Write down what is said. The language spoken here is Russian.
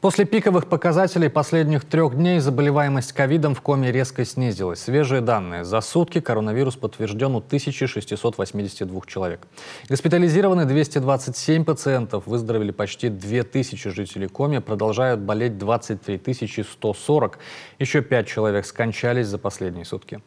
После пиковых показателей последних трех дней заболеваемость ковидом в коме резко снизилась. Свежие данные. За сутки коронавирус подтвержден у 1682 человек. Госпитализированы 227 пациентов, выздоровели почти 2000 жителей Коми. продолжают болеть 23 140. Еще 5 человек скончались за последние сутки.